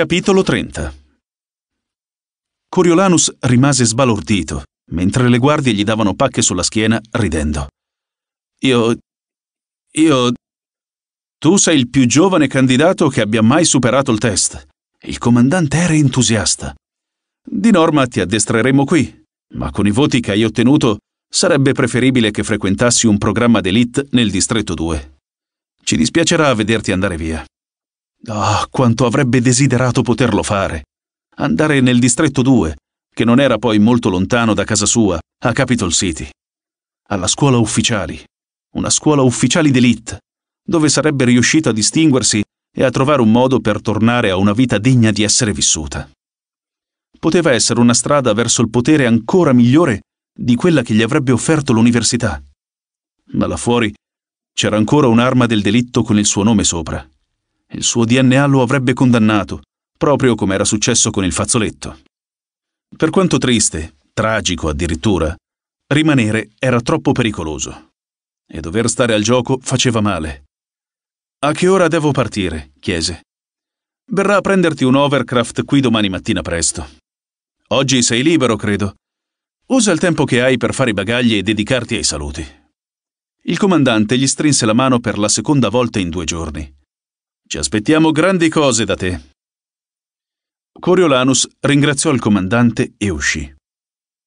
Capitolo 30 Coriolanus rimase sbalordito, mentre le guardie gli davano pacche sulla schiena, ridendo. Io... io... Tu sei il più giovane candidato che abbia mai superato il test. Il comandante era entusiasta. Di norma ti addestreremo qui, ma con i voti che hai ottenuto sarebbe preferibile che frequentassi un programma d'élite nel distretto 2. Ci dispiacerà vederti andare via. Ah, oh, quanto avrebbe desiderato poterlo fare! Andare nel distretto 2, che non era poi molto lontano da casa sua, a Capitol City. Alla scuola ufficiali. Una scuola ufficiali d'élite, dove sarebbe riuscito a distinguersi e a trovare un modo per tornare a una vita degna di essere vissuta. Poteva essere una strada verso il potere ancora migliore di quella che gli avrebbe offerto l'università. Ma là fuori c'era ancora un'arma del delitto con il suo nome sopra. Il suo DNA lo avrebbe condannato, proprio come era successo con il fazzoletto. Per quanto triste, tragico addirittura, rimanere era troppo pericoloso. E dover stare al gioco faceva male. A che ora devo partire? chiese. Verrà a prenderti un overcraft qui domani mattina presto. Oggi sei libero, credo. Usa il tempo che hai per fare i bagagli e dedicarti ai saluti. Il comandante gli strinse la mano per la seconda volta in due giorni ci aspettiamo grandi cose da te. Coriolanus ringraziò il comandante e uscì.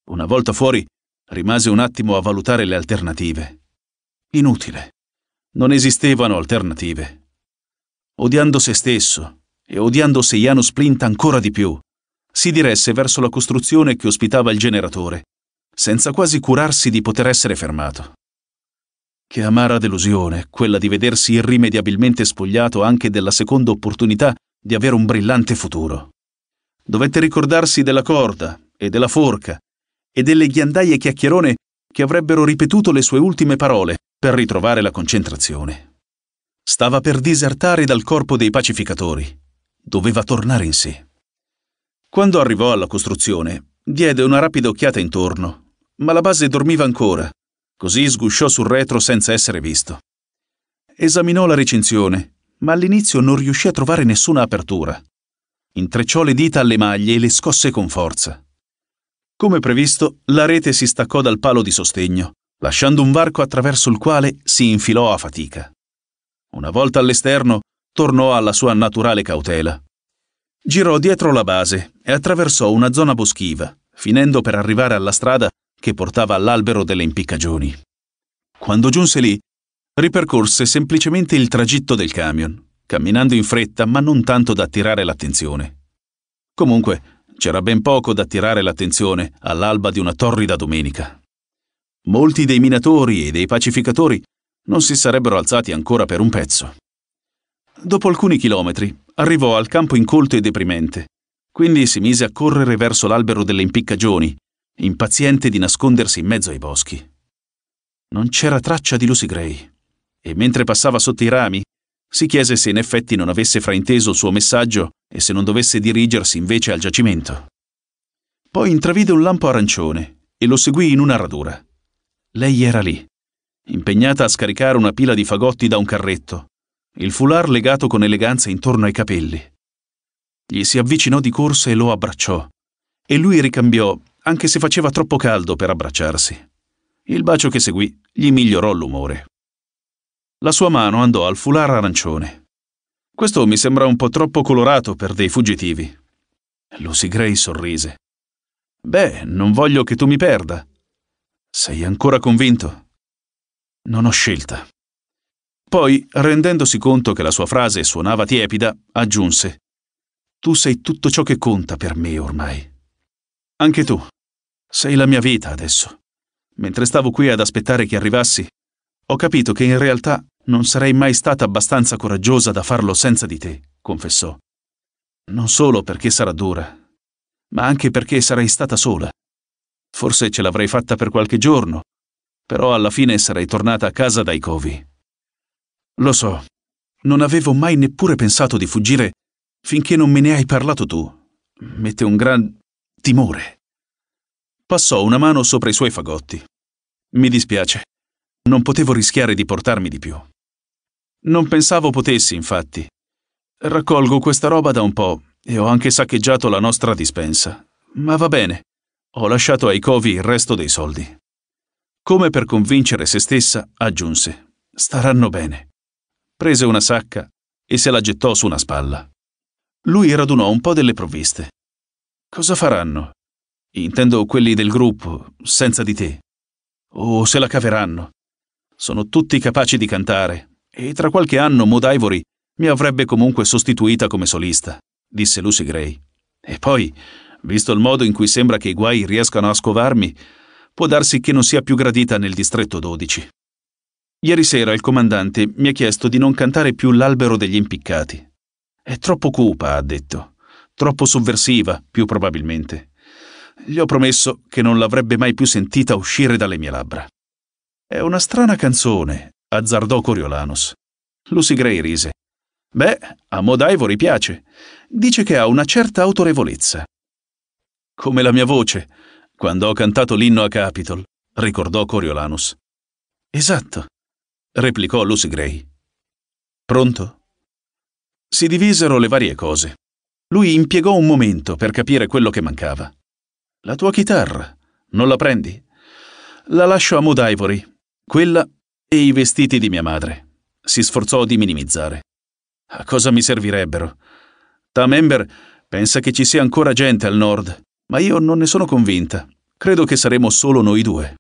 Una volta fuori, rimase un attimo a valutare le alternative. Inutile. Non esistevano alternative. Odiando se stesso e odiando Seiano Splint ancora di più, si diresse verso la costruzione che ospitava il generatore, senza quasi curarsi di poter essere fermato. Che amara delusione, quella di vedersi irrimediabilmente spogliato anche della seconda opportunità di avere un brillante futuro. Dovette ricordarsi della corda e della forca e delle ghiandaie chiacchierone che avrebbero ripetuto le sue ultime parole per ritrovare la concentrazione. Stava per disertare dal corpo dei pacificatori. Doveva tornare in sé. Quando arrivò alla costruzione, diede una rapida occhiata intorno, ma la base dormiva ancora così sgusciò sul retro senza essere visto. Esaminò la recinzione, ma all'inizio non riuscì a trovare nessuna apertura. Intrecciò le dita alle maglie e le scosse con forza. Come previsto, la rete si staccò dal palo di sostegno, lasciando un varco attraverso il quale si infilò a fatica. Una volta all'esterno, tornò alla sua naturale cautela. Girò dietro la base e attraversò una zona boschiva, finendo per arrivare alla strada che portava all'albero delle impiccagioni. Quando giunse lì, ripercorse semplicemente il tragitto del camion, camminando in fretta ma non tanto da attirare l'attenzione. Comunque, c'era ben poco da attirare l'attenzione all'alba di una torrida domenica. Molti dei minatori e dei pacificatori non si sarebbero alzati ancora per un pezzo. Dopo alcuni chilometri arrivò al campo incolto e deprimente, quindi si mise a correre verso l'albero delle impiccagioni, impaziente di nascondersi in mezzo ai boschi. Non c'era traccia di Lucy Gray, e mentre passava sotto i rami, si chiese se in effetti non avesse frainteso il suo messaggio e se non dovesse dirigersi invece al giacimento. Poi intravide un lampo arancione e lo seguì in una radura. Lei era lì, impegnata a scaricare una pila di fagotti da un carretto, il foulard legato con eleganza intorno ai capelli. Gli si avvicinò di corsa e lo abbracciò, e lui ricambiò anche se faceva troppo caldo per abbracciarsi. Il bacio che seguì gli migliorò l'umore. La sua mano andò al foulard arancione. Questo mi sembra un po' troppo colorato per dei fuggitivi. Lucy Gray sorrise. Beh, non voglio che tu mi perda. Sei ancora convinto? Non ho scelta. Poi, rendendosi conto che la sua frase suonava tiepida, aggiunse Tu sei tutto ciò che conta per me ormai. Anche tu. Sei la mia vita adesso. Mentre stavo qui ad aspettare che arrivassi, ho capito che in realtà non sarei mai stata abbastanza coraggiosa da farlo senza di te, confessò. Non solo perché sarà dura, ma anche perché sarei stata sola. Forse ce l'avrei fatta per qualche giorno, però alla fine sarei tornata a casa dai covi. Lo so, non avevo mai neppure pensato di fuggire finché non me ne hai parlato tu. Mette un gran timore. Passò una mano sopra i suoi fagotti. Mi dispiace. Non potevo rischiare di portarmi di più. Non pensavo potessi, infatti. Raccolgo questa roba da un po' e ho anche saccheggiato la nostra dispensa. Ma va bene. Ho lasciato ai covi il resto dei soldi. Come per convincere se stessa, aggiunse: Staranno bene. Prese una sacca e se la gettò su una spalla. Lui radunò un po' delle provviste. Cosa faranno? Intendo quelli del gruppo, senza di te. O se la caveranno. Sono tutti capaci di cantare, e tra qualche anno Mod Ivory mi avrebbe comunque sostituita come solista, disse Lucy Gray. E poi, visto il modo in cui sembra che i guai riescano a scovarmi, può darsi che non sia più gradita nel distretto 12. Ieri sera il comandante mi ha chiesto di non cantare più l'albero degli impiccati. È troppo cupa, ha detto. Troppo sovversiva, più probabilmente. Gli ho promesso che non l'avrebbe mai più sentita uscire dalle mie labbra. È una strana canzone, azzardò Coriolanus. Lucy Gray rise. Beh, a Modivori piace. Dice che ha una certa autorevolezza. Come la mia voce, quando ho cantato l'inno a Capitol, ricordò Coriolanus. Esatto, replicò Lucy Gray. Pronto? Si divisero le varie cose. Lui impiegò un momento per capire quello che mancava. La tua chitarra. Non la prendi? La lascio a Mood Ivory. Quella e i vestiti di mia madre. Si sforzò di minimizzare. A cosa mi servirebbero? Tamember pensa che ci sia ancora gente al nord, ma io non ne sono convinta. Credo che saremo solo noi due.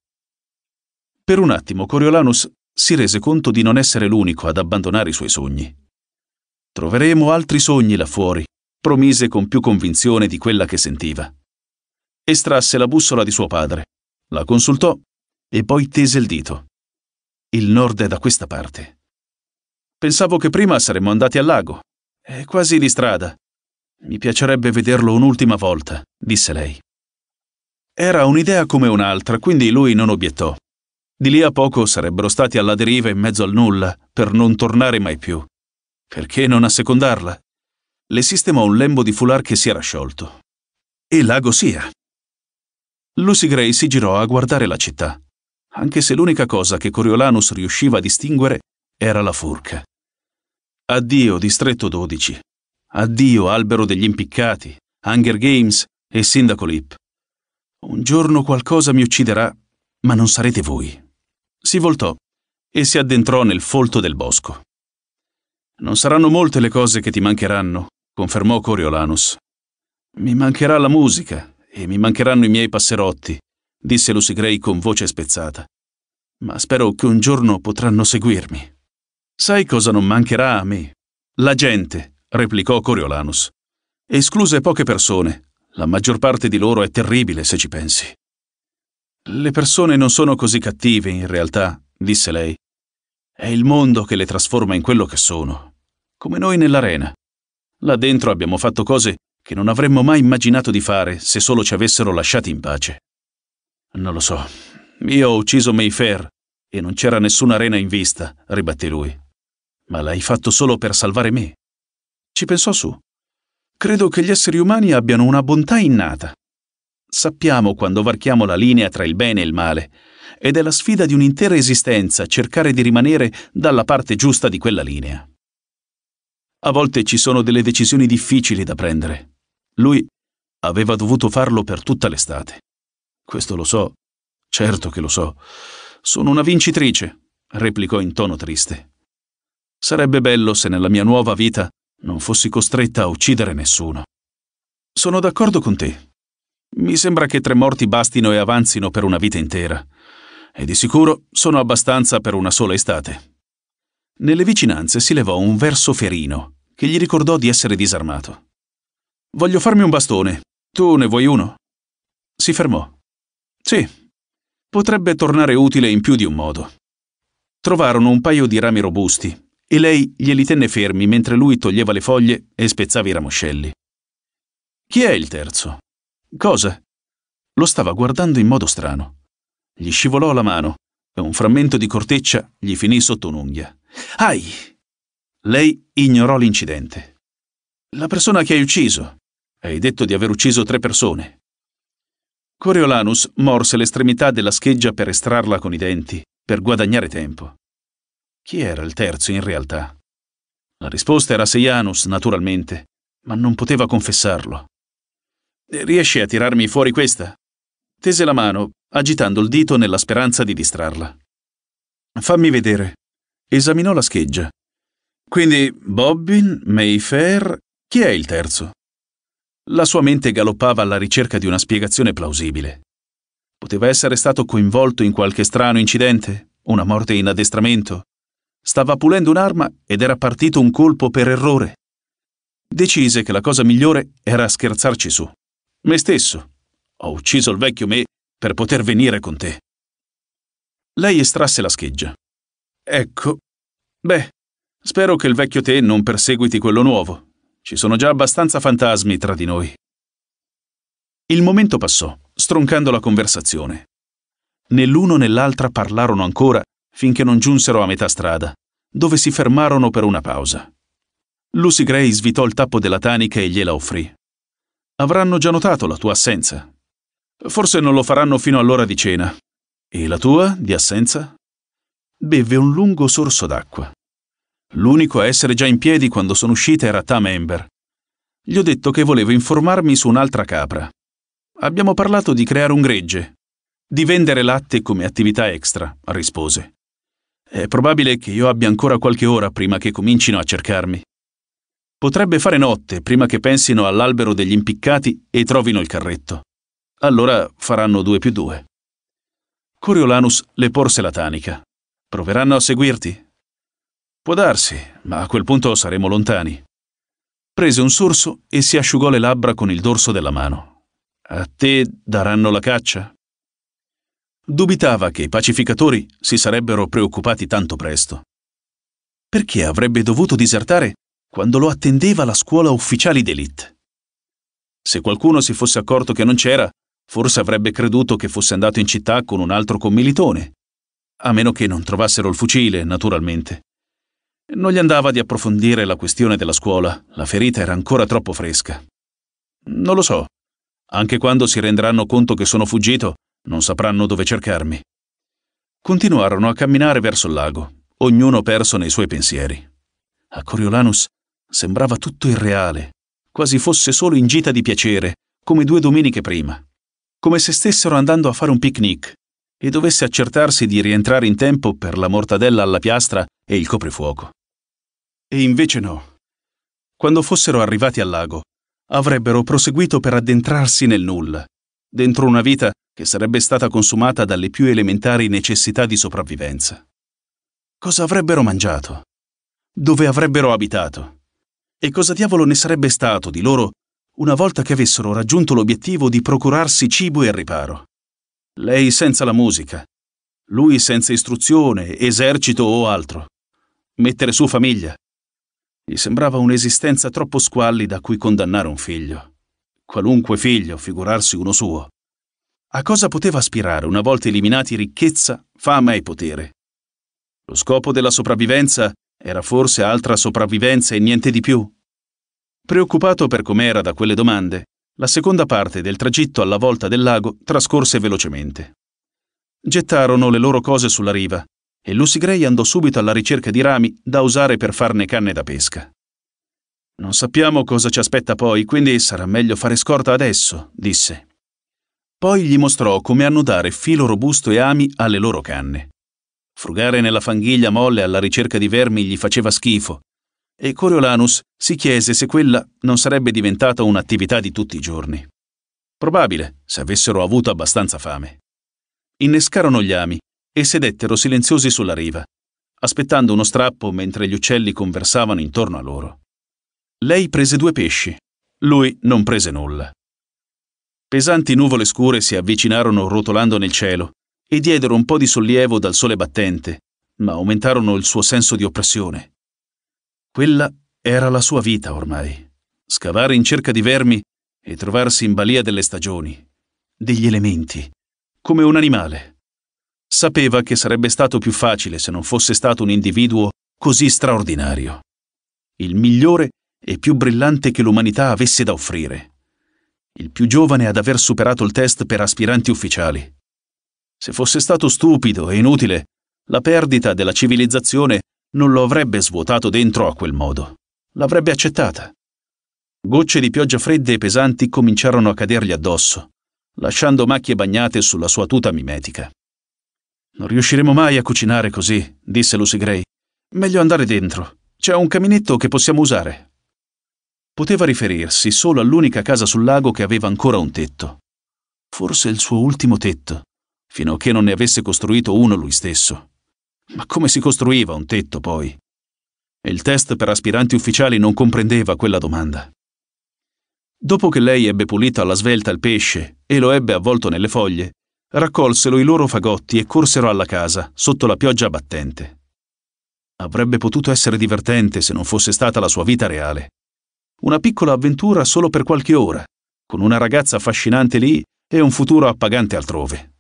Per un attimo Coriolanus si rese conto di non essere l'unico ad abbandonare i suoi sogni. Troveremo altri sogni là fuori, promise con più convinzione di quella che sentiva. Estrasse la bussola di suo padre, la consultò e poi tese il dito. Il nord è da questa parte. Pensavo che prima saremmo andati al lago. È quasi di strada. Mi piacerebbe vederlo un'ultima volta, disse lei. Era un'idea come un'altra, quindi lui non obiettò. Di lì a poco sarebbero stati alla deriva in mezzo al nulla, per non tornare mai più. Perché non assecondarla? Le sistemò un lembo di foulard che si era sciolto. E l'ago sia, Lucy Gray si girò a guardare la città, anche se l'unica cosa che Coriolanus riusciva a distinguere era la forca. Addio Distretto 12, addio Albero degli Impiccati, Hunger Games e Sindaco Lip. Un giorno qualcosa mi ucciderà, ma non sarete voi. Si voltò e si addentrò nel folto del bosco. Non saranno molte le cose che ti mancheranno, confermò Coriolanus. Mi mancherà la musica, e mi mancheranno i miei passerotti, disse Lucy Gray con voce spezzata. Ma spero che un giorno potranno seguirmi. Sai cosa non mancherà a me? La gente, replicò Coriolanus. Escluse poche persone. La maggior parte di loro è terribile, se ci pensi. Le persone non sono così cattive, in realtà, disse lei. È il mondo che le trasforma in quello che sono, come noi nell'arena. Là dentro abbiamo fatto cose che non avremmo mai immaginato di fare se solo ci avessero lasciati in pace. Non lo so. Io ho ucciso Mayfair e non c'era nessuna rena in vista, ribatté lui. Ma l'hai fatto solo per salvare me. Ci pensò su. Credo che gli esseri umani abbiano una bontà innata. Sappiamo quando varchiamo la linea tra il bene e il male, ed è la sfida di un'intera esistenza cercare di rimanere dalla parte giusta di quella linea. A volte ci sono delle decisioni difficili da prendere, lui aveva dovuto farlo per tutta l'estate. Questo lo so, certo che lo so. Sono una vincitrice, replicò in tono triste. Sarebbe bello se nella mia nuova vita non fossi costretta a uccidere nessuno. Sono d'accordo con te. Mi sembra che tre morti bastino e avanzino per una vita intera. E di sicuro sono abbastanza per una sola estate. Nelle vicinanze si levò un verso ferino che gli ricordò di essere disarmato. Voglio farmi un bastone. Tu ne vuoi uno? Si fermò. Sì. Potrebbe tornare utile in più di un modo. Trovarono un paio di rami robusti e lei glieli tenne fermi mentre lui toglieva le foglie e spezzava i ramoscelli. Chi è il terzo? Cosa? Lo stava guardando in modo strano. Gli scivolò la mano e un frammento di corteccia gli finì sotto un'unghia. Ai! Lei ignorò l'incidente. La persona che hai ucciso. Hai detto di aver ucciso tre persone. Coriolanus morse l'estremità della scheggia per estrarla con i denti, per guadagnare tempo. Chi era il terzo in realtà? La risposta era Seianus, naturalmente, ma non poteva confessarlo. Riesci a tirarmi fuori questa? Tese la mano, agitando il dito nella speranza di distrarla. Fammi vedere. Esaminò la scheggia. Quindi Bobbin, Mayfair, chi è il terzo? La sua mente galoppava alla ricerca di una spiegazione plausibile. Poteva essere stato coinvolto in qualche strano incidente? Una morte in addestramento? Stava pulendo un'arma ed era partito un colpo per errore. Decise che la cosa migliore era scherzarci su. Me stesso. Ho ucciso il vecchio me per poter venire con te. Lei estrasse la scheggia. Ecco. Beh, spero che il vecchio te non perseguiti quello nuovo, ci sono già abbastanza fantasmi tra di noi. Il momento passò, stroncando la conversazione. Né l'uno né l'altra parlarono ancora finché non giunsero a metà strada, dove si fermarono per una pausa. Lucy Gray svitò il tappo della tanica e gliela offrì. Avranno già notato la tua assenza. Forse non lo faranno fino all'ora di cena. E la tua, di assenza? Beve un lungo sorso d'acqua. L'unico a essere già in piedi quando sono uscita era Tam Ember. Gli ho detto che volevo informarmi su un'altra capra. Abbiamo parlato di creare un gregge, di vendere latte come attività extra, rispose. È probabile che io abbia ancora qualche ora prima che comincino a cercarmi. Potrebbe fare notte prima che pensino all'albero degli impiccati e trovino il carretto. Allora faranno due più due. Coriolanus le porse la tanica. Proveranno a seguirti? Può darsi, ma a quel punto saremo lontani. Prese un sorso e si asciugò le labbra con il dorso della mano. A te daranno la caccia? Dubitava che i pacificatori si sarebbero preoccupati tanto presto. Perché avrebbe dovuto disertare quando lo attendeva la scuola ufficiali d'élite? Se qualcuno si fosse accorto che non c'era, forse avrebbe creduto che fosse andato in città con un altro commilitone. A meno che non trovassero il fucile, naturalmente. Non gli andava di approfondire la questione della scuola, la ferita era ancora troppo fresca. Non lo so. Anche quando si renderanno conto che sono fuggito, non sapranno dove cercarmi. Continuarono a camminare verso il lago, ognuno perso nei suoi pensieri. A Coriolanus sembrava tutto irreale, quasi fosse solo in gita di piacere, come due domeniche prima, come se stessero andando a fare un picnic, e dovesse accertarsi di rientrare in tempo per la mortadella alla piastra e il coprifuoco. E invece no. Quando fossero arrivati al lago, avrebbero proseguito per addentrarsi nel nulla, dentro una vita che sarebbe stata consumata dalle più elementari necessità di sopravvivenza. Cosa avrebbero mangiato? Dove avrebbero abitato? E cosa diavolo ne sarebbe stato di loro una volta che avessero raggiunto l'obiettivo di procurarsi cibo e riparo? Lei senza la musica, lui senza istruzione, esercito o altro. Mettere su famiglia. Gli sembrava un'esistenza troppo squallida a cui condannare un figlio. Qualunque figlio, figurarsi uno suo. A cosa poteva aspirare una volta eliminati ricchezza, fama e potere? Lo scopo della sopravvivenza era forse altra sopravvivenza e niente di più? Preoccupato per com'era da quelle domande, la seconda parte del tragitto alla volta del lago trascorse velocemente. Gettarono le loro cose sulla riva e Lucy Gray andò subito alla ricerca di rami da usare per farne canne da pesca. Non sappiamo cosa ci aspetta poi, quindi sarà meglio fare scorta adesso, disse. Poi gli mostrò come annodare filo robusto e ami alle loro canne. Frugare nella fanghiglia molle alla ricerca di vermi gli faceva schifo e Coriolanus si chiese se quella non sarebbe diventata un'attività di tutti i giorni. Probabile, se avessero avuto abbastanza fame. Innescarono gli ami e sedettero silenziosi sulla riva, aspettando uno strappo mentre gli uccelli conversavano intorno a loro. Lei prese due pesci, lui non prese nulla. Pesanti nuvole scure si avvicinarono rotolando nel cielo e diedero un po' di sollievo dal sole battente, ma aumentarono il suo senso di oppressione. Quella era la sua vita ormai. Scavare in cerca di vermi e trovarsi in balia delle stagioni, degli elementi, come un animale. Sapeva che sarebbe stato più facile se non fosse stato un individuo così straordinario. Il migliore e più brillante che l'umanità avesse da offrire. Il più giovane ad aver superato il test per aspiranti ufficiali. Se fosse stato stupido e inutile, la perdita della civilizzazione non lo avrebbe svuotato dentro a quel modo. L'avrebbe accettata. Gocce di pioggia fredde e pesanti cominciarono a cadergli addosso, lasciando macchie bagnate sulla sua tuta mimetica. Non riusciremo mai a cucinare così, disse Lucy Gray. Meglio andare dentro. C'è un caminetto che possiamo usare. Poteva riferirsi solo all'unica casa sul lago che aveva ancora un tetto. Forse il suo ultimo tetto, fino a che non ne avesse costruito uno lui stesso. Ma come si costruiva un tetto poi? Il test per aspiranti ufficiali non comprendeva quella domanda. Dopo che lei ebbe pulito alla svelta il pesce e lo ebbe avvolto nelle foglie, raccolsero i loro fagotti e corsero alla casa, sotto la pioggia battente. Avrebbe potuto essere divertente se non fosse stata la sua vita reale. Una piccola avventura solo per qualche ora, con una ragazza affascinante lì e un futuro appagante altrove.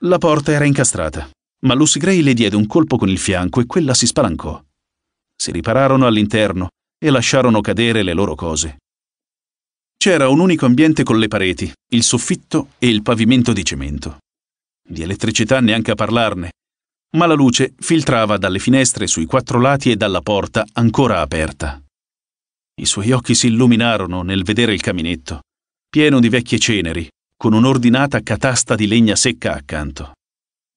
La porta era incastrata ma Lucy Gray le diede un colpo con il fianco e quella si spalancò. Si ripararono all'interno e lasciarono cadere le loro cose. C'era un unico ambiente con le pareti, il soffitto e il pavimento di cemento. Di elettricità neanche a parlarne, ma la luce filtrava dalle finestre sui quattro lati e dalla porta ancora aperta. I suoi occhi si illuminarono nel vedere il caminetto, pieno di vecchie ceneri, con un'ordinata catasta di legna secca accanto.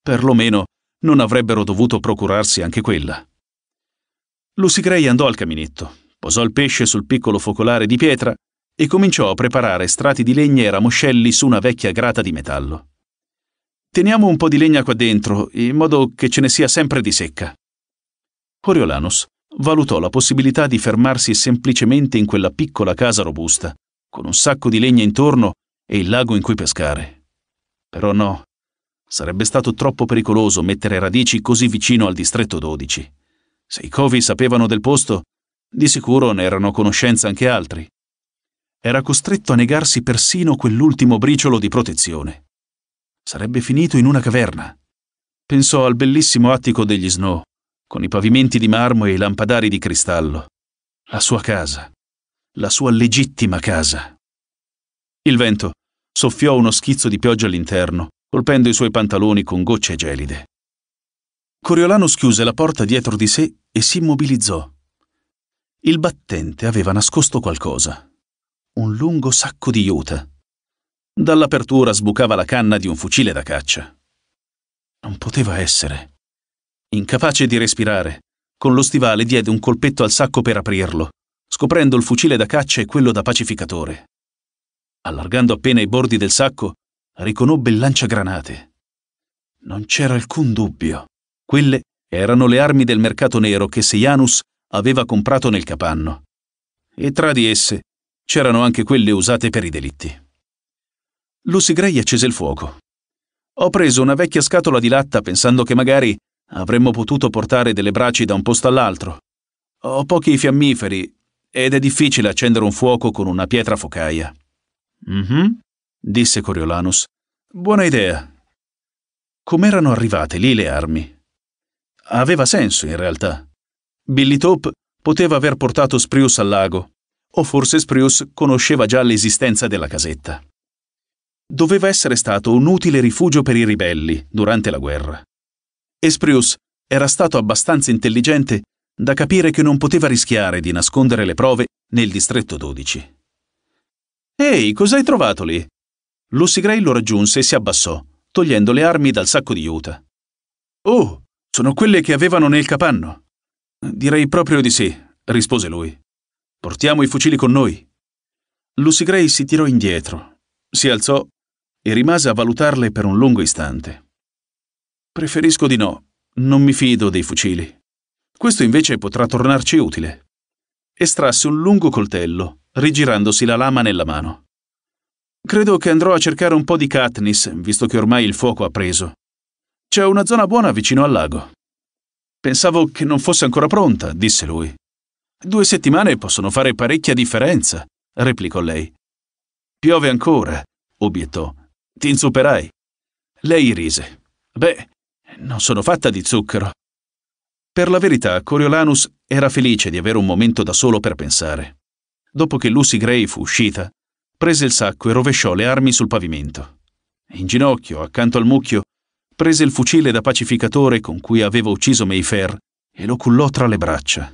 Perlomeno non avrebbero dovuto procurarsi anche quella. Lucy Gray andò al caminetto, posò il pesce sul piccolo focolare di pietra e cominciò a preparare strati di legna e ramoscelli su una vecchia grata di metallo. Teniamo un po' di legna qua dentro, in modo che ce ne sia sempre di secca. Coriolanus valutò la possibilità di fermarsi semplicemente in quella piccola casa robusta, con un sacco di legna intorno e il lago in cui pescare. Però no, Sarebbe stato troppo pericoloso mettere radici così vicino al distretto 12. Se i covi sapevano del posto, di sicuro ne erano a conoscenza anche altri. Era costretto a negarsi persino quell'ultimo briciolo di protezione. Sarebbe finito in una caverna. Pensò al bellissimo attico degli Snow, con i pavimenti di marmo e i lampadari di cristallo. La sua casa. La sua legittima casa. Il vento soffiò uno schizzo di pioggia all'interno colpendo i suoi pantaloni con gocce gelide. Coriolano schiuse la porta dietro di sé e si immobilizzò. Il battente aveva nascosto qualcosa. Un lungo sacco di juta. Dall'apertura sbucava la canna di un fucile da caccia. Non poteva essere. Incapace di respirare, con lo stivale diede un colpetto al sacco per aprirlo, scoprendo il fucile da caccia e quello da pacificatore. Allargando appena i bordi del sacco, riconobbe il lanciagranate. Non c'era alcun dubbio. Quelle erano le armi del mercato nero che Sejanus aveva comprato nel capanno. E tra di esse c'erano anche quelle usate per i delitti. Lucy Gray accese il fuoco. Ho preso una vecchia scatola di latta pensando che magari avremmo potuto portare delle braci da un posto all'altro. Ho pochi fiammiferi ed è difficile accendere un fuoco con una pietra focaia. Mhm disse Coriolanus. Buona idea. Com'erano arrivate lì le armi? Aveva senso, in realtà. Billy Top poteva aver portato Sprius al lago, o forse Sprius conosceva già l'esistenza della casetta. Doveva essere stato un utile rifugio per i ribelli durante la guerra. E Sprius era stato abbastanza intelligente da capire che non poteva rischiare di nascondere le prove nel distretto 12. Ehi, cos'hai trovato lì? Lucy Gray lo raggiunse e si abbassò, togliendo le armi dal sacco di Utah. Oh, sono quelle che avevano nel capanno. Direi proprio di sì, rispose lui. Portiamo i fucili con noi. Lucy Gray si tirò indietro, si alzò e rimase a valutarle per un lungo istante. Preferisco di no, non mi fido dei fucili. Questo invece potrà tornarci utile. Estrasse un lungo coltello, rigirandosi la lama nella mano. Credo che andrò a cercare un po' di Katniss, visto che ormai il fuoco ha preso. C'è una zona buona vicino al lago. Pensavo che non fosse ancora pronta, disse lui. Due settimane possono fare parecchia differenza, replicò lei. Piove ancora, obiettò. Ti inzupperai. Lei rise. Beh, non sono fatta di zucchero. Per la verità, Coriolanus era felice di avere un momento da solo per pensare. Dopo che Lucy Gray fu uscita, prese il sacco e rovesciò le armi sul pavimento. In ginocchio, accanto al mucchio, prese il fucile da pacificatore con cui aveva ucciso Mayfair e lo cullò tra le braccia.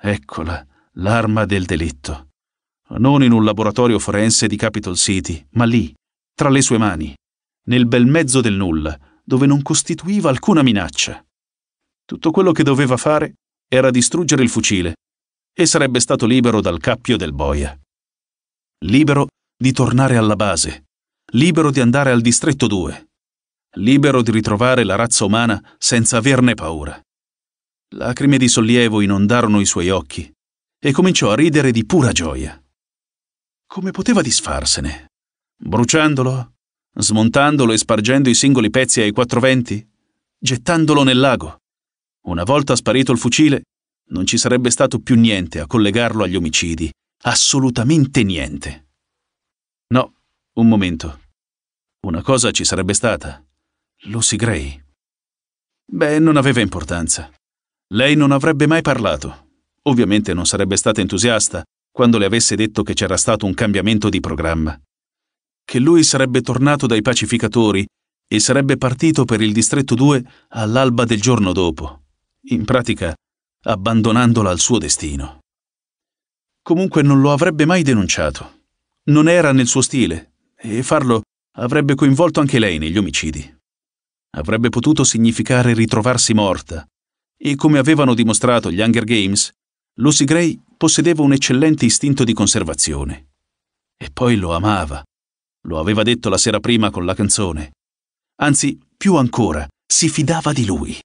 Eccola, l'arma del delitto. Non in un laboratorio forense di Capitol City, ma lì, tra le sue mani, nel bel mezzo del nulla, dove non costituiva alcuna minaccia. Tutto quello che doveva fare era distruggere il fucile e sarebbe stato libero dal cappio del boia libero di tornare alla base, libero di andare al distretto 2, libero di ritrovare la razza umana senza averne paura. Lacrime di sollievo inondarono i suoi occhi e cominciò a ridere di pura gioia. Come poteva disfarsene? Bruciandolo? Smontandolo e spargendo i singoli pezzi ai quattro venti? Gettandolo nel lago? Una volta sparito il fucile, non ci sarebbe stato più niente a collegarlo agli omicidi assolutamente niente. No, un momento. Una cosa ci sarebbe stata. Lucy Gray. Beh, non aveva importanza. Lei non avrebbe mai parlato. Ovviamente non sarebbe stata entusiasta quando le avesse detto che c'era stato un cambiamento di programma. Che lui sarebbe tornato dai pacificatori e sarebbe partito per il distretto 2 all'alba del giorno dopo. In pratica, abbandonandola al suo destino. Comunque non lo avrebbe mai denunciato. Non era nel suo stile e farlo avrebbe coinvolto anche lei negli omicidi. Avrebbe potuto significare ritrovarsi morta e come avevano dimostrato gli Hunger Games, Lucy Gray possedeva un eccellente istinto di conservazione. E poi lo amava. Lo aveva detto la sera prima con la canzone. Anzi, più ancora, si fidava di lui.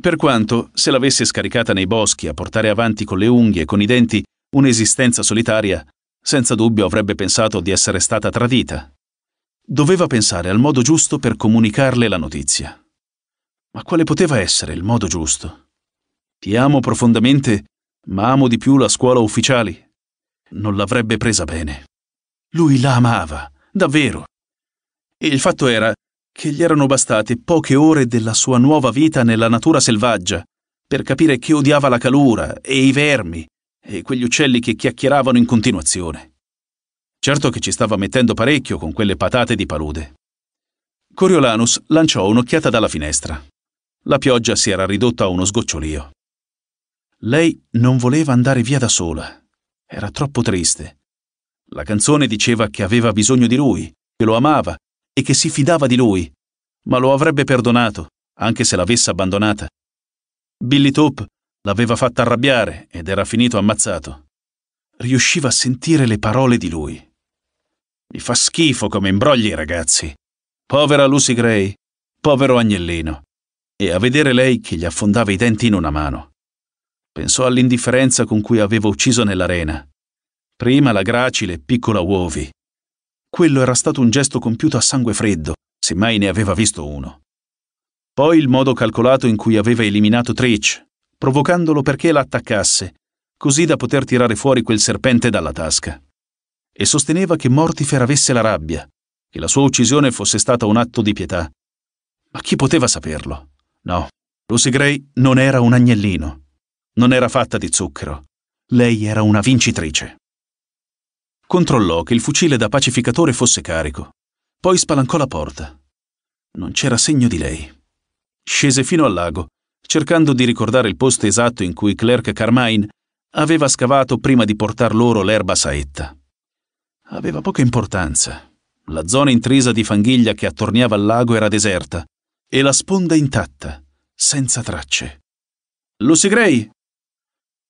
Per quanto, se l'avesse scaricata nei boschi a portare avanti con le unghie e con i denti un'esistenza solitaria, senza dubbio avrebbe pensato di essere stata tradita. Doveva pensare al modo giusto per comunicarle la notizia. Ma quale poteva essere il modo giusto? Ti amo profondamente, ma amo di più la scuola ufficiali. Non l'avrebbe presa bene. Lui la amava, davvero. E il fatto era che gli erano bastate poche ore della sua nuova vita nella natura selvaggia per capire che odiava la calura e i vermi e quegli uccelli che chiacchieravano in continuazione. Certo che ci stava mettendo parecchio con quelle patate di palude. Coriolanus lanciò un'occhiata dalla finestra. La pioggia si era ridotta a uno sgocciolio. Lei non voleva andare via da sola. Era troppo triste. La canzone diceva che aveva bisogno di lui, che lo amava e che si fidava di lui, ma lo avrebbe perdonato, anche se l'avesse abbandonata. Billy Top l'aveva fatta arrabbiare ed era finito ammazzato. Riusciva a sentire le parole di lui. Mi fa schifo come imbrogli, i ragazzi. Povera Lucy Gray, povero agnellino. E a vedere lei che gli affondava i denti in una mano. Pensò all'indifferenza con cui aveva ucciso nell'arena. Prima la gracile piccola Uovi, quello era stato un gesto compiuto a sangue freddo, se mai ne aveva visto uno. Poi il modo calcolato in cui aveva eliminato Trich, provocandolo perché la attaccasse, così da poter tirare fuori quel serpente dalla tasca. E sosteneva che Mortifer avesse la rabbia, che la sua uccisione fosse stata un atto di pietà. Ma chi poteva saperlo? No, Lucy Gray non era un agnellino, non era fatta di zucchero, lei era una vincitrice. Controllò che il fucile da pacificatore fosse carico. Poi spalancò la porta. Non c'era segno di lei. Scese fino al lago, cercando di ricordare il posto esatto in cui Clerk Carmine aveva scavato prima di portar loro l'erba saetta. Aveva poca importanza. La zona intrisa di fanghiglia che attorniava al lago era deserta e la sponda intatta, senza tracce. Lucy Gray!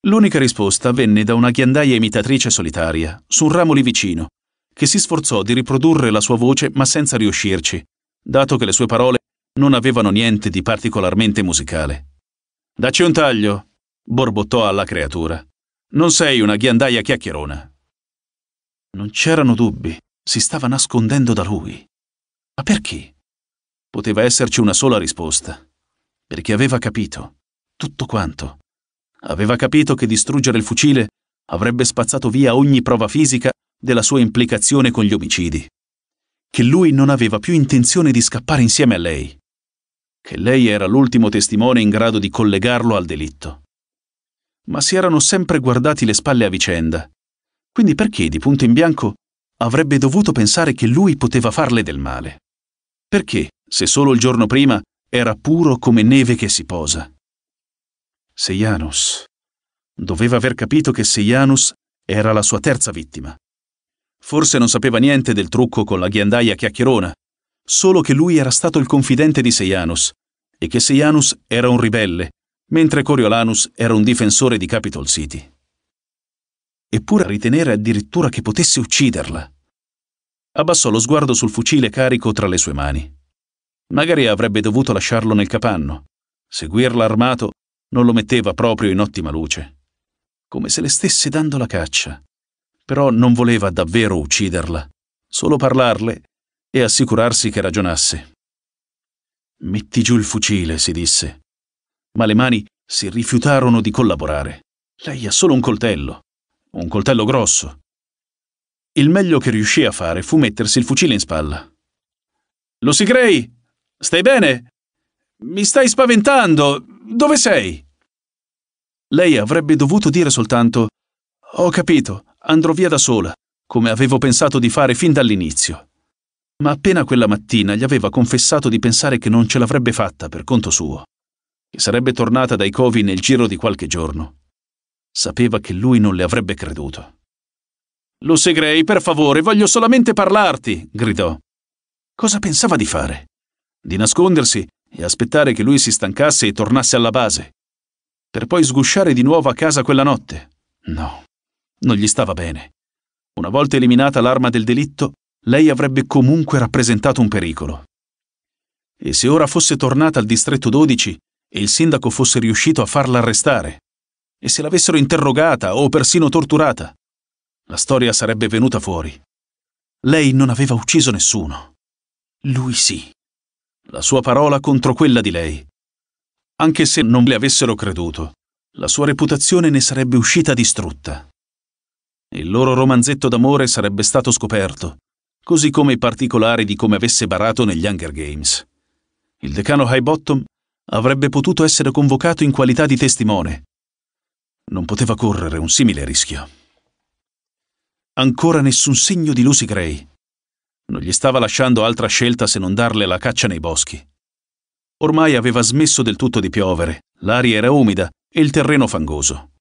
L'unica risposta venne da una ghiandaia imitatrice solitaria, su un ramo lì vicino, che si sforzò di riprodurre la sua voce ma senza riuscirci, dato che le sue parole non avevano niente di particolarmente musicale. Dacci un taglio, borbottò alla creatura. Non sei una ghiandaia chiacchierona. Non c'erano dubbi, si stava nascondendo da lui. Ma perché? Poteva esserci una sola risposta. Perché aveva capito tutto quanto. Aveva capito che distruggere il fucile avrebbe spazzato via ogni prova fisica della sua implicazione con gli omicidi. Che lui non aveva più intenzione di scappare insieme a lei. Che lei era l'ultimo testimone in grado di collegarlo al delitto. Ma si erano sempre guardati le spalle a vicenda. Quindi perché di punto in bianco avrebbe dovuto pensare che lui poteva farle del male? Perché, se solo il giorno prima, era puro come neve che si posa? Sejanus. Doveva aver capito che Sejanus era la sua terza vittima. Forse non sapeva niente del trucco con la ghiandaia chiacchierona, solo che lui era stato il confidente di Sejanus e che Sejanus era un ribelle, mentre Coriolanus era un difensore di Capitol City. Eppure ritenere addirittura che potesse ucciderla. Abbassò lo sguardo sul fucile carico tra le sue mani. Magari avrebbe dovuto lasciarlo nel capanno, seguirla armato non lo metteva proprio in ottima luce, come se le stesse dando la caccia. Però non voleva davvero ucciderla, solo parlarle e assicurarsi che ragionasse. Metti giù il fucile, si disse. Ma le mani si rifiutarono di collaborare. Lei ha solo un coltello, un coltello grosso. Il meglio che riuscì a fare fu mettersi il fucile in spalla. Lucy Gray, stai bene? Mi stai spaventando, dove sei? Lei avrebbe dovuto dire soltanto Ho capito, andrò via da sola, come avevo pensato di fare fin dall'inizio. Ma appena quella mattina gli aveva confessato di pensare che non ce l'avrebbe fatta per conto suo, che sarebbe tornata dai covi nel giro di qualche giorno. Sapeva che lui non le avrebbe creduto. Lo segrei, per favore, voglio solamente parlarti, gridò. Cosa pensava di fare? Di nascondersi e aspettare che lui si stancasse e tornasse alla base, per poi sgusciare di nuovo a casa quella notte. No, non gli stava bene. Una volta eliminata l'arma del delitto, lei avrebbe comunque rappresentato un pericolo. E se ora fosse tornata al distretto 12 e il sindaco fosse riuscito a farla arrestare? E se l'avessero interrogata o persino torturata? La storia sarebbe venuta fuori. Lei non aveva ucciso nessuno. Lui sì la sua parola contro quella di lei. Anche se non le avessero creduto, la sua reputazione ne sarebbe uscita distrutta. Il loro romanzetto d'amore sarebbe stato scoperto, così come i particolari di come avesse barato negli Hunger Games. Il decano Highbottom avrebbe potuto essere convocato in qualità di testimone. Non poteva correre un simile rischio. Ancora nessun segno di Lucy Gray. Non gli stava lasciando altra scelta se non darle la caccia nei boschi. Ormai aveva smesso del tutto di piovere, l'aria era umida e il terreno fangoso.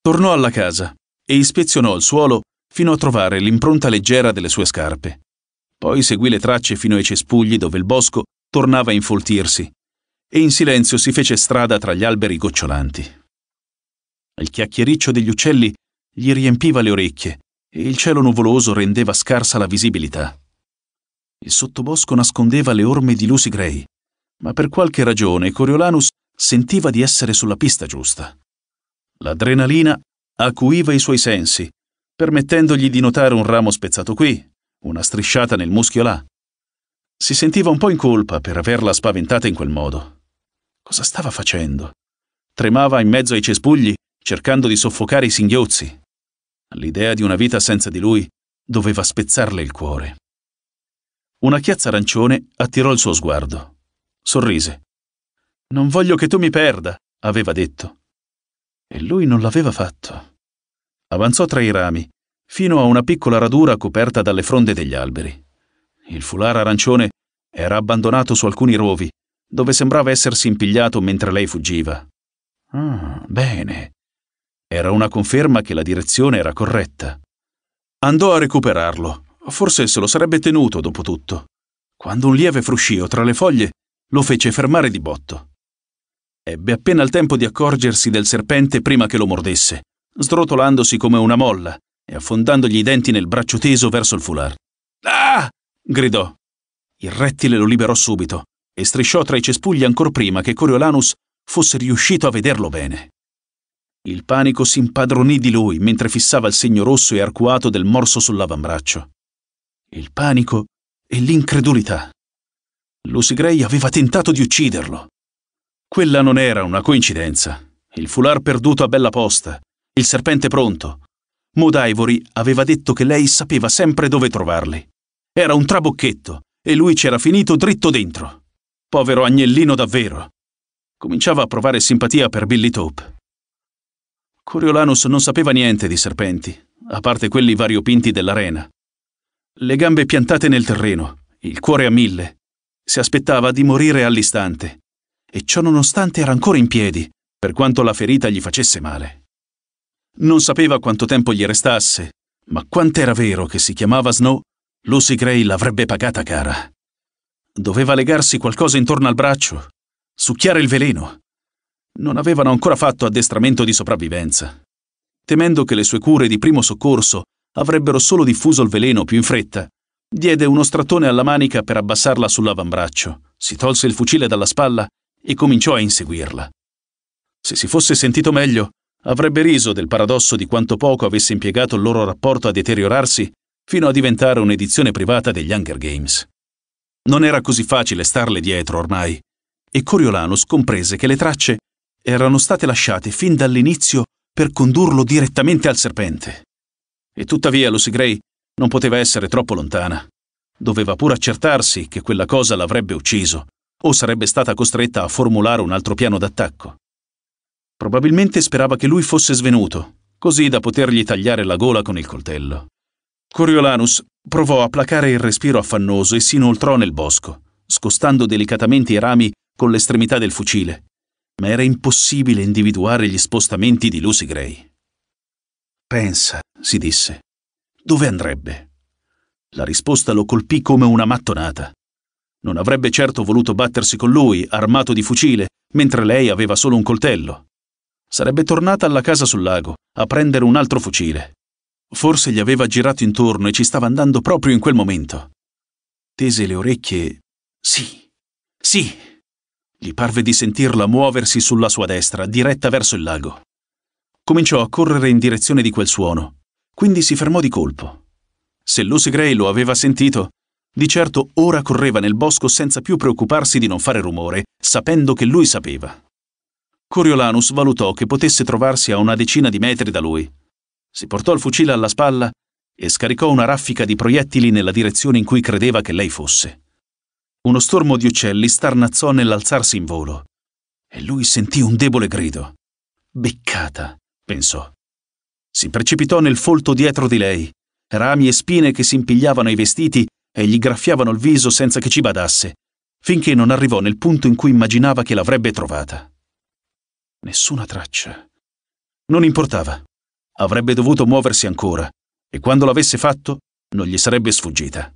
Tornò alla casa e ispezionò il suolo fino a trovare l'impronta leggera delle sue scarpe. Poi seguì le tracce fino ai cespugli dove il bosco tornava a infoltirsi e in silenzio si fece strada tra gli alberi gocciolanti. Il chiacchiericcio degli uccelli gli riempiva le orecchie e il cielo nuvoloso rendeva scarsa la visibilità. Il sottobosco nascondeva le orme di Lucy Gray, ma per qualche ragione Coriolanus sentiva di essere sulla pista giusta. L'adrenalina acuiva i suoi sensi, permettendogli di notare un ramo spezzato qui, una strisciata nel muschio là. Si sentiva un po' in colpa per averla spaventata in quel modo. Cosa stava facendo? Tremava in mezzo ai cespugli, cercando di soffocare i singhiozzi. L'idea di una vita senza di lui doveva spezzarle il cuore. Una chiazza arancione attirò il suo sguardo. Sorrise. Non voglio che tu mi perda, aveva detto. E lui non l'aveva fatto. Avanzò tra i rami, fino a una piccola radura coperta dalle fronde degli alberi. Il foulard arancione era abbandonato su alcuni rovi, dove sembrava essersi impigliato mentre lei fuggiva. Ah, bene. Era una conferma che la direzione era corretta. Andò a recuperarlo. Forse se lo sarebbe tenuto, dopo tutto, quando un lieve fruscio tra le foglie lo fece fermare di botto. Ebbe appena il tempo di accorgersi del serpente prima che lo mordesse, srotolandosi come una molla e affondandogli i denti nel braccio teso verso il foulard. Ah! gridò. Il rettile lo liberò subito e strisciò tra i cespugli ancor prima che Coriolanus fosse riuscito a vederlo bene. Il panico si impadronì di lui mentre fissava il segno rosso e arcuato del morso sull'avambraccio il panico e l'incredulità. Lucy Gray aveva tentato di ucciderlo. Quella non era una coincidenza. Il foulard perduto a bella posta, il serpente pronto. Maud Ivory aveva detto che lei sapeva sempre dove trovarli. Era un trabocchetto e lui c'era finito dritto dentro. Povero agnellino davvero. Cominciava a provare simpatia per Billy Taupe. Coriolanus non sapeva niente di serpenti, a parte quelli variopinti dell'arena le gambe piantate nel terreno, il cuore a mille. Si aspettava di morire all'istante, e ciò nonostante era ancora in piedi, per quanto la ferita gli facesse male. Non sapeva quanto tempo gli restasse, ma quant'era vero che si chiamava Snow, Lucy Gray l'avrebbe pagata cara. Doveva legarsi qualcosa intorno al braccio, succhiare il veleno. Non avevano ancora fatto addestramento di sopravvivenza. Temendo che le sue cure di primo soccorso avrebbero solo diffuso il veleno più in fretta. Diede uno strattone alla manica per abbassarla sull'avambraccio, si tolse il fucile dalla spalla e cominciò a inseguirla. Se si fosse sentito meglio, avrebbe riso del paradosso di quanto poco avesse impiegato il loro rapporto a deteriorarsi fino a diventare un'edizione privata degli Hunger Games. Non era così facile starle dietro ormai, e Coriolano scomprese che le tracce erano state lasciate fin dall'inizio per condurlo direttamente al serpente. E tuttavia Lucy Gray non poteva essere troppo lontana. Doveva pur accertarsi che quella cosa l'avrebbe ucciso, o sarebbe stata costretta a formulare un altro piano d'attacco. Probabilmente sperava che lui fosse svenuto, così da potergli tagliare la gola con il coltello. Coriolanus provò a placare il respiro affannoso e si inoltrò nel bosco, scostando delicatamente i rami con l'estremità del fucile, ma era impossibile individuare gli spostamenti di Lucy Gray. Pensa, si disse. Dove andrebbe? La risposta lo colpì come una mattonata. Non avrebbe certo voluto battersi con lui, armato di fucile, mentre lei aveva solo un coltello. Sarebbe tornata alla casa sul lago, a prendere un altro fucile. Forse gli aveva girato intorno e ci stava andando proprio in quel momento. Tese le orecchie. Sì, sì. Gli parve di sentirla muoversi sulla sua destra, diretta verso il lago cominciò a correre in direzione di quel suono, quindi si fermò di colpo. Se Lucy Gray lo aveva sentito, di certo ora correva nel bosco senza più preoccuparsi di non fare rumore, sapendo che lui sapeva. Coriolanus valutò che potesse trovarsi a una decina di metri da lui. Si portò il fucile alla spalla e scaricò una raffica di proiettili nella direzione in cui credeva che lei fosse. Uno stormo di uccelli starnazzò nell'alzarsi in volo e lui sentì un debole grido. Beccata! pensò. Si precipitò nel folto dietro di lei, rami e spine che si impigliavano ai vestiti e gli graffiavano il viso senza che ci badasse, finché non arrivò nel punto in cui immaginava che l'avrebbe trovata. Nessuna traccia. Non importava. Avrebbe dovuto muoversi ancora, e quando l'avesse fatto, non gli sarebbe sfuggita.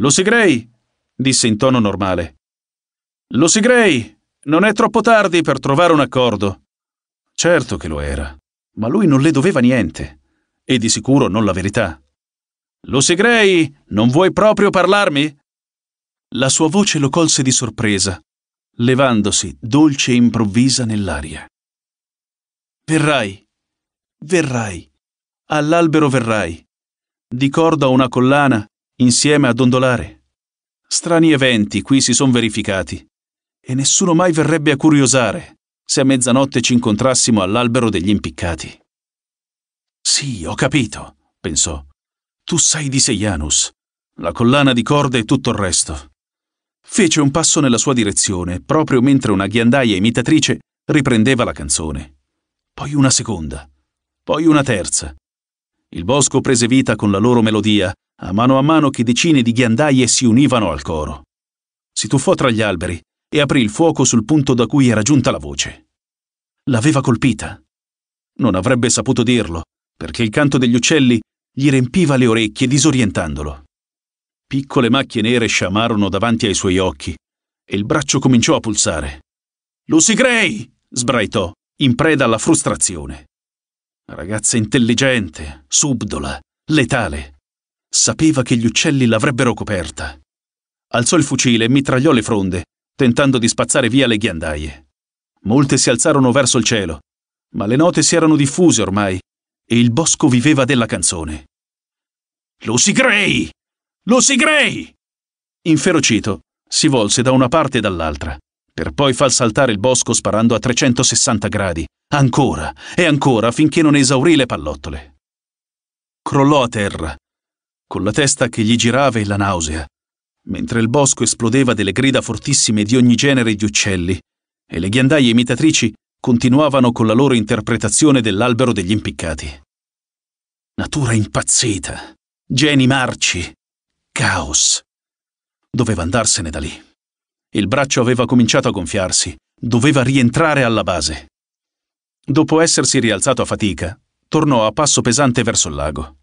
Lo Segrei! disse in tono normale. Lo Segrei! Non è troppo tardi per trovare un accordo. Certo che lo era, ma lui non le doveva niente, e di sicuro non la verità. Lucy Gray, non vuoi proprio parlarmi? La sua voce lo colse di sorpresa, levandosi dolce e improvvisa nell'aria. Verrai, verrai, all'albero verrai, di corda a una collana, insieme a dondolare. Strani eventi qui si sono verificati, e nessuno mai verrebbe a curiosare se a mezzanotte ci incontrassimo all'albero degli impiccati. Sì, ho capito, pensò. Tu sei di Seianus, la collana di corde e tutto il resto. Fece un passo nella sua direzione, proprio mentre una ghiandaia imitatrice riprendeva la canzone. Poi una seconda, poi una terza. Il bosco prese vita con la loro melodia, a mano a mano che decine di ghiandaie si univano al coro. Si tuffò tra gli alberi, e aprì il fuoco sul punto da cui era giunta la voce. L'aveva colpita. Non avrebbe saputo dirlo, perché il canto degli uccelli gli riempiva le orecchie disorientandolo. Piccole macchie nere sciamarono davanti ai suoi occhi e il braccio cominciò a pulsare. Lucy Gray! sbraitò, in preda alla frustrazione. Ragazza intelligente, subdola, letale. Sapeva che gli uccelli l'avrebbero coperta. Alzò il fucile e mitragliò le fronde, tentando di spazzare via le ghiandaie. Molte si alzarono verso il cielo, ma le note si erano diffuse ormai e il bosco viveva della canzone. Lucy Gray! Lucy Gray! Inferocito, si volse da una parte e dall'altra, per poi far saltare il bosco sparando a 360 gradi, ancora e ancora finché non esaurì le pallottole. Crollò a terra, con la testa che gli girava e la nausea, mentre il bosco esplodeva delle grida fortissime di ogni genere di uccelli, e le ghiandaie imitatrici continuavano con la loro interpretazione dell'albero degli impiccati. Natura impazzita, geni marci, caos. Doveva andarsene da lì. Il braccio aveva cominciato a gonfiarsi, doveva rientrare alla base. Dopo essersi rialzato a fatica, tornò a passo pesante verso il lago.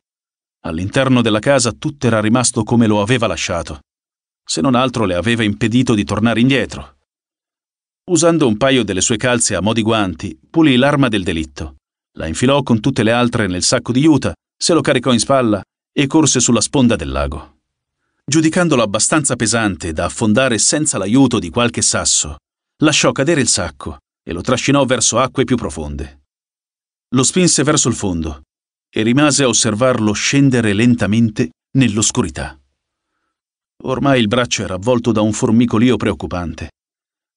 All'interno della casa tutto era rimasto come lo aveva lasciato se non altro le aveva impedito di tornare indietro. Usando un paio delle sue calze a mo' di guanti, pulì l'arma del delitto. La infilò con tutte le altre nel sacco di Utah, se lo caricò in spalla e corse sulla sponda del lago. Giudicandolo abbastanza pesante da affondare senza l'aiuto di qualche sasso, lasciò cadere il sacco e lo trascinò verso acque più profonde. Lo spinse verso il fondo e rimase a osservarlo scendere lentamente nell'oscurità. Ormai il braccio era avvolto da un formicolio preoccupante.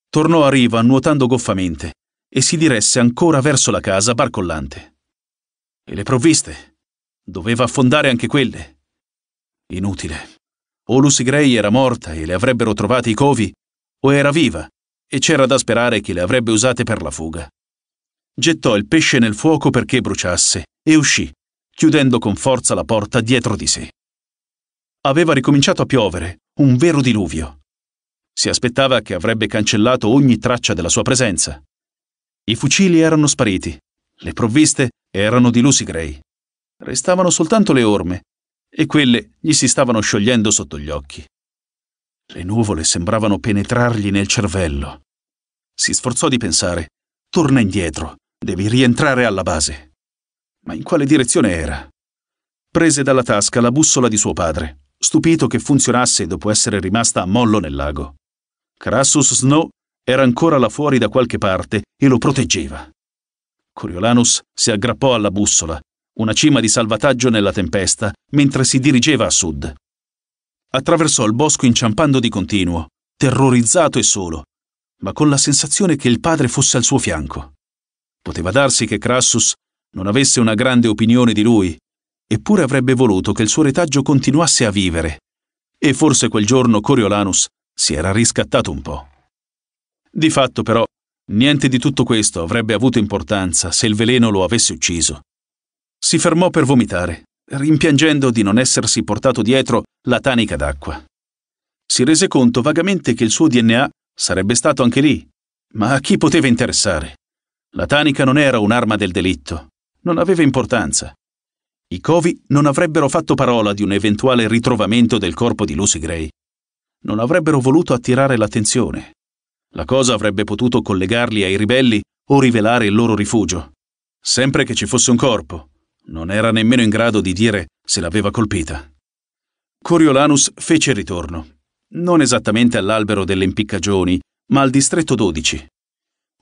Tornò a riva nuotando goffamente e si diresse ancora verso la casa barcollante. E le provviste? Doveva affondare anche quelle. Inutile. O Lucy Gray era morta e le avrebbero trovate i covi, o era viva e c'era da sperare che le avrebbe usate per la fuga. Gettò il pesce nel fuoco perché bruciasse e uscì, chiudendo con forza la porta dietro di sé. Aveva ricominciato a piovere, un vero diluvio. Si aspettava che avrebbe cancellato ogni traccia della sua presenza. I fucili erano spariti, le provviste erano di Lucy Gray. Restavano soltanto le orme, e quelle gli si stavano sciogliendo sotto gli occhi. Le nuvole sembravano penetrargli nel cervello. Si sforzò di pensare, torna indietro, devi rientrare alla base. Ma in quale direzione era? Prese dalla tasca la bussola di suo padre stupito che funzionasse dopo essere rimasta a mollo nel lago. Crassus Snow era ancora là fuori da qualche parte e lo proteggeva. Coriolanus si aggrappò alla bussola, una cima di salvataggio nella tempesta, mentre si dirigeva a sud. Attraversò il bosco inciampando di continuo, terrorizzato e solo, ma con la sensazione che il padre fosse al suo fianco. Poteva darsi che Crassus non avesse una grande opinione di lui eppure avrebbe voluto che il suo retaggio continuasse a vivere. E forse quel giorno Coriolanus si era riscattato un po'. Di fatto, però, niente di tutto questo avrebbe avuto importanza se il veleno lo avesse ucciso. Si fermò per vomitare, rimpiangendo di non essersi portato dietro la tanica d'acqua. Si rese conto vagamente che il suo DNA sarebbe stato anche lì, ma a chi poteva interessare? La tanica non era un'arma del delitto, non aveva importanza. I Covi non avrebbero fatto parola di un eventuale ritrovamento del corpo di Lucy Gray. Non avrebbero voluto attirare l'attenzione. La cosa avrebbe potuto collegarli ai ribelli o rivelare il loro rifugio. Sempre che ci fosse un corpo, non era nemmeno in grado di dire se l'aveva colpita. Coriolanus fece il ritorno, non esattamente all'albero delle impiccagioni, ma al distretto 12.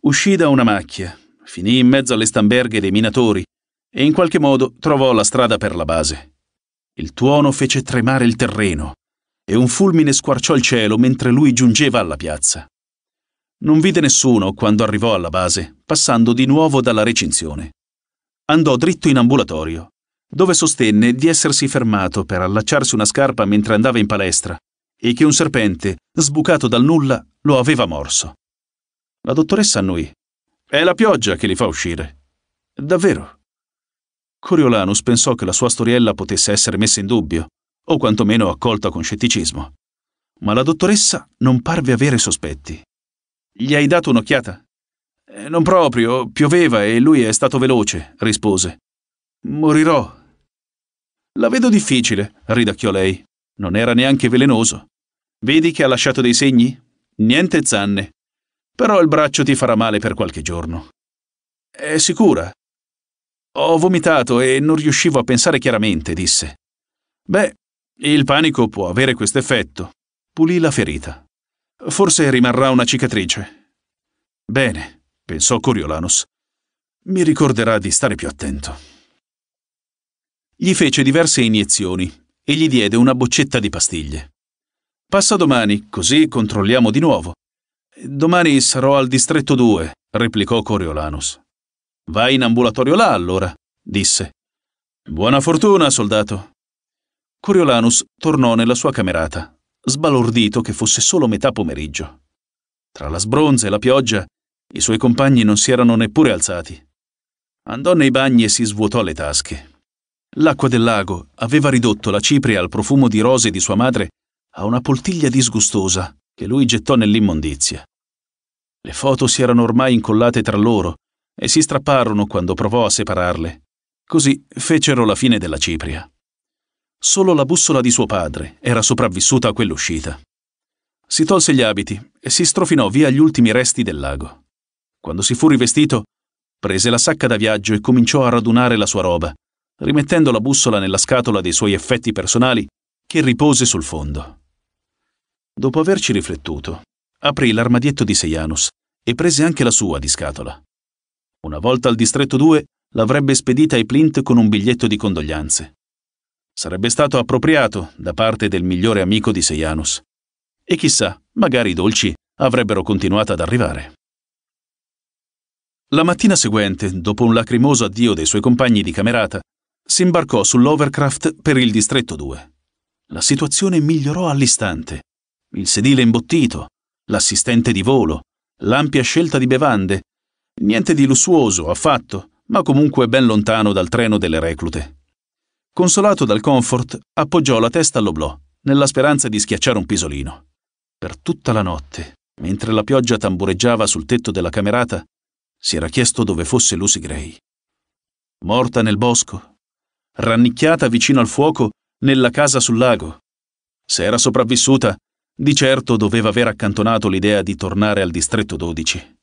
Uscì da una macchia, finì in mezzo alle stamberghe dei minatori, e in qualche modo trovò la strada per la base. Il tuono fece tremare il terreno e un fulmine squarciò il cielo mentre lui giungeva alla piazza. Non vide nessuno quando arrivò alla base, passando di nuovo dalla recinzione. Andò dritto in ambulatorio, dove sostenne di essersi fermato per allacciarsi una scarpa mentre andava in palestra e che un serpente, sbucato dal nulla, lo aveva morso. La dottoressa annui. È la pioggia che li fa uscire. Davvero? Coriolanus pensò che la sua storiella potesse essere messa in dubbio, o quantomeno accolta con scetticismo. Ma la dottoressa non parve avere sospetti. Gli hai dato un'occhiata? Eh, non proprio, pioveva e lui è stato veloce, rispose. Morirò. La vedo difficile, ridacchiò lei. Non era neanche velenoso. Vedi che ha lasciato dei segni? Niente zanne. Però il braccio ti farà male per qualche giorno. È sicura? Ho vomitato e non riuscivo a pensare chiaramente, disse. Beh, il panico può avere questo effetto. Pulì la ferita. Forse rimarrà una cicatrice. Bene, pensò Coriolanus. Mi ricorderà di stare più attento. Gli fece diverse iniezioni e gli diede una boccetta di pastiglie. Passa domani, così controlliamo di nuovo. Domani sarò al distretto 2, replicò Coriolanus. Vai in ambulatorio là allora, disse. Buona fortuna, soldato. Coriolanus tornò nella sua camerata, sbalordito che fosse solo metà pomeriggio. Tra la sbronza e la pioggia, i suoi compagni non si erano neppure alzati. Andò nei bagni e si svuotò le tasche. L'acqua del lago aveva ridotto la cipria al profumo di rose di sua madre a una poltiglia disgustosa che lui gettò nell'immondizia. Le foto si erano ormai incollate tra loro e si strapparono quando provò a separarle. Così fecero la fine della cipria. Solo la bussola di suo padre era sopravvissuta a quell'uscita. Si tolse gli abiti e si strofinò via gli ultimi resti del lago. Quando si fu rivestito, prese la sacca da viaggio e cominciò a radunare la sua roba, rimettendo la bussola nella scatola dei suoi effetti personali che ripose sul fondo. Dopo averci riflettuto, aprì l'armadietto di Seianus e prese anche la sua di scatola. Una volta al distretto 2, l'avrebbe spedita ai Plint con un biglietto di condoglianze. Sarebbe stato appropriato da parte del migliore amico di Sejanus. E chissà, magari i dolci avrebbero continuato ad arrivare. La mattina seguente, dopo un lacrimoso addio dei suoi compagni di camerata, si imbarcò sull'Overcraft per il distretto 2. La situazione migliorò all'istante. Il sedile imbottito, l'assistente di volo, l'ampia scelta di bevande Niente di lussuoso, affatto, ma comunque ben lontano dal treno delle reclute. Consolato dal comfort, appoggiò la testa all'oblò, nella speranza di schiacciare un pisolino. Per tutta la notte, mentre la pioggia tambureggiava sul tetto della camerata, si era chiesto dove fosse Lucy Gray. Morta nel bosco, rannicchiata vicino al fuoco nella casa sul lago. Se era sopravvissuta, di certo doveva aver accantonato l'idea di tornare al distretto 12.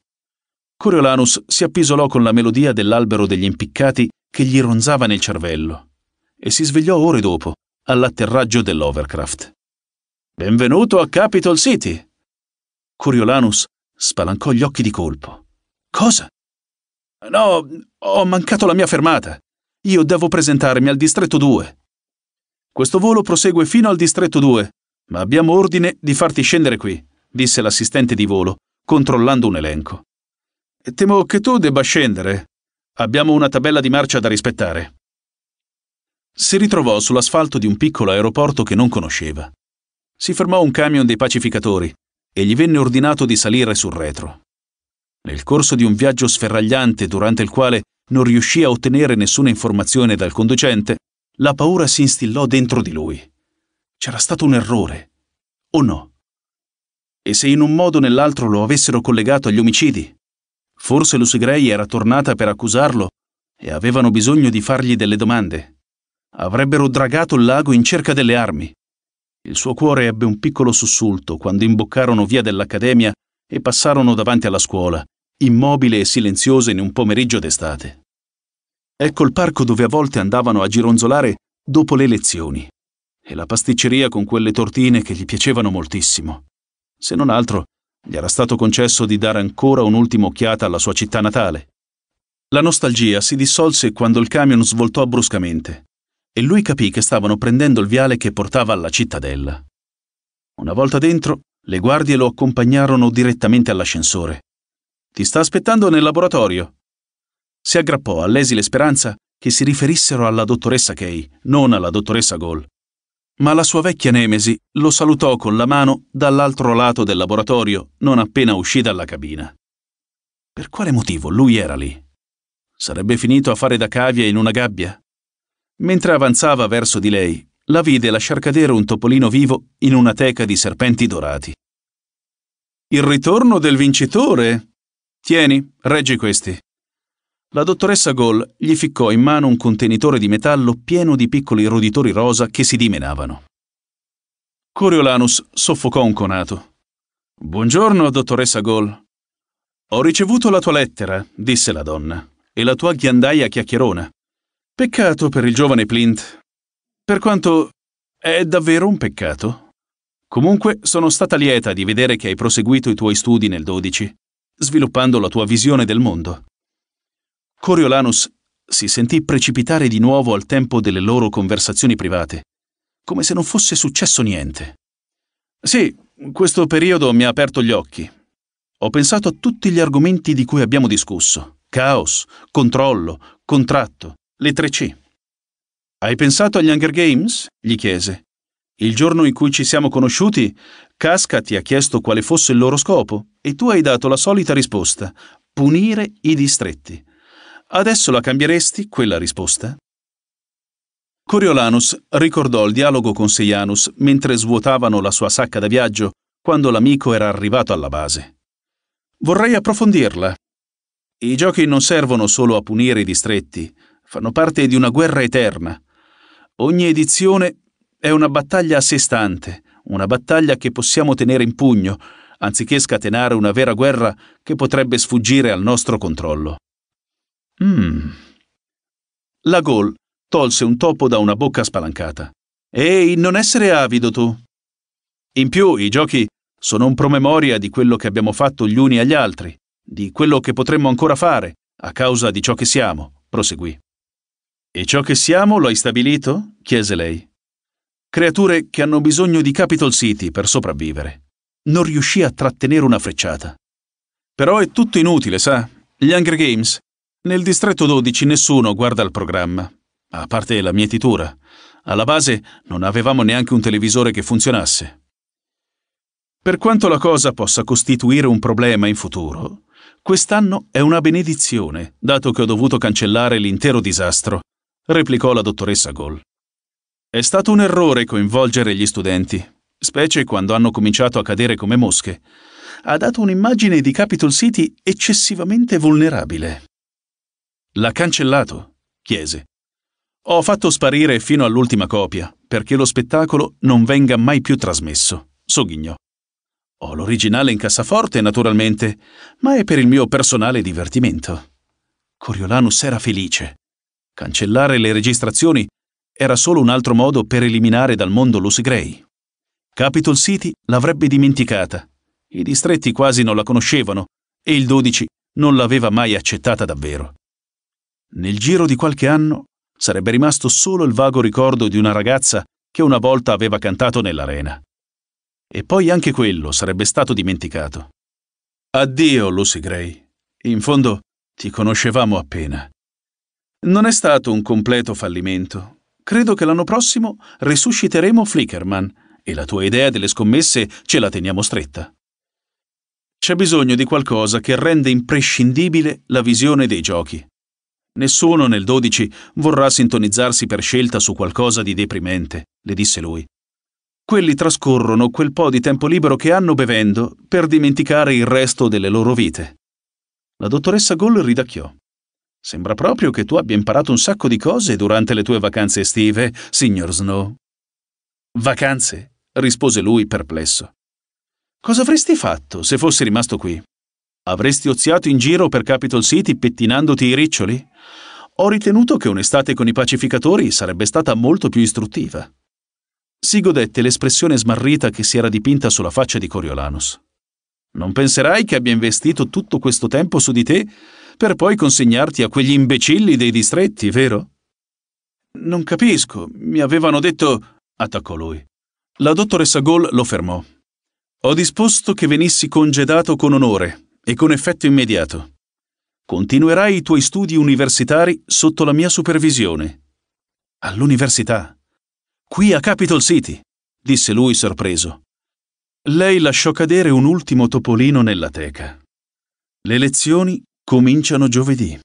Coriolanus si appisolò con la melodia dell'albero degli impiccati che gli ronzava nel cervello e si svegliò ore dopo all'atterraggio dell'Overcraft. Benvenuto a Capitol City! Coriolanus spalancò gli occhi di colpo. Cosa? No, ho mancato la mia fermata. Io devo presentarmi al distretto 2. Questo volo prosegue fino al distretto 2, ma abbiamo ordine di farti scendere qui, disse l'assistente di volo, controllando un elenco. Temo che tu debba scendere. Abbiamo una tabella di marcia da rispettare. Si ritrovò sull'asfalto di un piccolo aeroporto che non conosceva. Si fermò un camion dei pacificatori e gli venne ordinato di salire sul retro. Nel corso di un viaggio sferragliante durante il quale non riuscì a ottenere nessuna informazione dal conducente, la paura si instillò dentro di lui. C'era stato un errore, o no? E se in un modo o nell'altro lo avessero collegato agli omicidi? Forse Lusegrei era tornata per accusarlo e avevano bisogno di fargli delle domande. Avrebbero dragato il lago in cerca delle armi. Il suo cuore ebbe un piccolo sussulto quando imboccarono via dell'Accademia e passarono davanti alla scuola, immobile e silenziosa in un pomeriggio d'estate. Ecco il parco dove a volte andavano a gironzolare dopo le lezioni e la pasticceria con quelle tortine che gli piacevano moltissimo. Se non altro, gli era stato concesso di dare ancora un'ultima occhiata alla sua città natale. La nostalgia si dissolse quando il camion svoltò bruscamente e lui capì che stavano prendendo il viale che portava alla cittadella. Una volta dentro, le guardie lo accompagnarono direttamente all'ascensore. Ti sta aspettando nel laboratorio. Si aggrappò all'esile speranza che si riferissero alla dottoressa Kay, non alla dottoressa Gall ma la sua vecchia nemesi lo salutò con la mano dall'altro lato del laboratorio non appena uscì dalla cabina. Per quale motivo lui era lì? Sarebbe finito a fare da cavia in una gabbia? Mentre avanzava verso di lei, la vide lasciar cadere un topolino vivo in una teca di serpenti dorati. Il ritorno del vincitore! Tieni, reggi questi. La dottoressa Gall gli ficcò in mano un contenitore di metallo pieno di piccoli roditori rosa che si dimenavano. Coriolanus soffocò un conato. Buongiorno, dottoressa Gall. Ho ricevuto la tua lettera, disse la donna, e la tua ghiandaia chiacchierona. Peccato per il giovane Plint. Per quanto è davvero un peccato. Comunque sono stata lieta di vedere che hai proseguito i tuoi studi nel 12, sviluppando la tua visione del mondo. Coriolanus si sentì precipitare di nuovo al tempo delle loro conversazioni private, come se non fosse successo niente. Sì, questo periodo mi ha aperto gli occhi. Ho pensato a tutti gli argomenti di cui abbiamo discusso. Caos, controllo, contratto, le 3C. Hai pensato agli Hunger Games? gli chiese. Il giorno in cui ci siamo conosciuti, Casca ti ha chiesto quale fosse il loro scopo e tu hai dato la solita risposta, punire i distretti. Adesso la cambieresti quella risposta? Coriolanus ricordò il dialogo con Sejanus mentre svuotavano la sua sacca da viaggio quando l'amico era arrivato alla base. Vorrei approfondirla. I giochi non servono solo a punire i distretti, fanno parte di una guerra eterna. Ogni edizione è una battaglia a sé stante, una battaglia che possiamo tenere in pugno, anziché scatenare una vera guerra che potrebbe sfuggire al nostro controllo. Mmm. La Gol tolse un topo da una bocca spalancata. Ehi, non essere avido tu. In più, i giochi sono un promemoria di quello che abbiamo fatto gli uni agli altri, di quello che potremmo ancora fare, a causa di ciò che siamo, proseguì. E ciò che siamo lo hai stabilito? chiese lei. Creature che hanno bisogno di Capital City per sopravvivere. Non riuscì a trattenere una frecciata. Però è tutto inutile, sa? Gli Hunger Games nel distretto 12 nessuno guarda il programma, a parte la mietitura. Alla base non avevamo neanche un televisore che funzionasse. Per quanto la cosa possa costituire un problema in futuro, quest'anno è una benedizione, dato che ho dovuto cancellare l'intero disastro, replicò la dottoressa Gol. È stato un errore coinvolgere gli studenti, specie quando hanno cominciato a cadere come mosche. Ha dato un'immagine di Capitol City eccessivamente vulnerabile. L'ha cancellato? chiese. Ho fatto sparire fino all'ultima copia, perché lo spettacolo non venga mai più trasmesso, sogghignò. Ho l'originale in cassaforte, naturalmente, ma è per il mio personale divertimento. Coriolanus era felice. Cancellare le registrazioni era solo un altro modo per eliminare dal mondo Lucy Gray. Capitol City l'avrebbe dimenticata. I distretti quasi non la conoscevano e il 12 non l'aveva mai accettata davvero. Nel giro di qualche anno sarebbe rimasto solo il vago ricordo di una ragazza che una volta aveva cantato nell'arena. E poi anche quello sarebbe stato dimenticato. Addio, Lucy Gray. In fondo ti conoscevamo appena. Non è stato un completo fallimento. Credo che l'anno prossimo risusciteremo Flickerman e la tua idea delle scommesse ce la teniamo stretta. C'è bisogno di qualcosa che rende imprescindibile la visione dei giochi. Nessuno nel 12 vorrà sintonizzarsi per scelta su qualcosa di deprimente, le disse lui. Quelli trascorrono quel po' di tempo libero che hanno bevendo per dimenticare il resto delle loro vite. La dottoressa Goll ridacchiò. Sembra proprio che tu abbia imparato un sacco di cose durante le tue vacanze estive, signor Snow. Vacanze? rispose lui perplesso. Cosa avresti fatto se fossi rimasto qui? Avresti oziato in giro per Capitol City pettinandoti i riccioli? Ho ritenuto che un'estate con i pacificatori sarebbe stata molto più istruttiva. Si godette l'espressione smarrita che si era dipinta sulla faccia di Coriolanus. Non penserai che abbia investito tutto questo tempo su di te per poi consegnarti a quegli imbecilli dei distretti, vero? Non capisco, mi avevano detto... attaccò lui. La dottoressa Gol lo fermò. Ho disposto che venissi congedato con onore, e con effetto immediato. Continuerai i tuoi studi universitari sotto la mia supervisione. All'università. Qui a Capitol City, disse lui sorpreso. Lei lasciò cadere un ultimo topolino nella teca. Le lezioni cominciano giovedì.